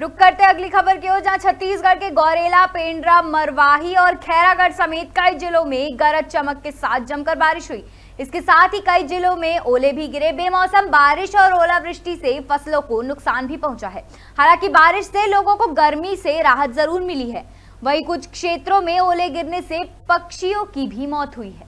रुक करते अगली खबर की ओर जहां छत्तीसगढ़ के गौरेला पेंड्रा मरवाही और खैरागढ़ समेत कई जिलों में गरज चमक के साथ जमकर बारिश हुई इसके साथ ही कई जिलों में ओले भी गिरे बेमौसम बारिश और ओलावृष्टि से फसलों को नुकसान भी पहुंचा है हालांकि बारिश से लोगों को गर्मी से राहत जरूर मिली है वही कुछ क्षेत्रों में ओले गिरने से पक्षियों की भी मौत हुई है